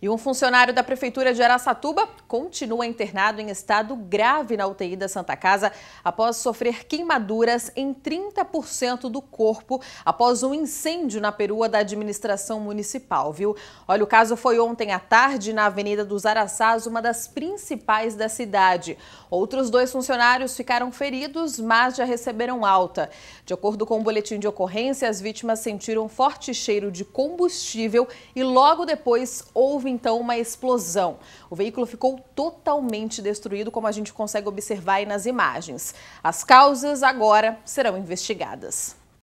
E um funcionário da Prefeitura de Araçatuba continua internado em estado grave na UTI da Santa Casa após sofrer queimaduras em 30% do corpo após um incêndio na perua da administração municipal, viu? Olha, o caso foi ontem à tarde na Avenida dos Araçás, uma das principais da cidade. Outros dois funcionários ficaram feridos, mas já receberam alta. De acordo com o boletim de ocorrência, as vítimas sentiram forte cheiro de combustível e logo depois houve houve então uma explosão. O veículo ficou totalmente destruído, como a gente consegue observar aí nas imagens. As causas agora serão investigadas.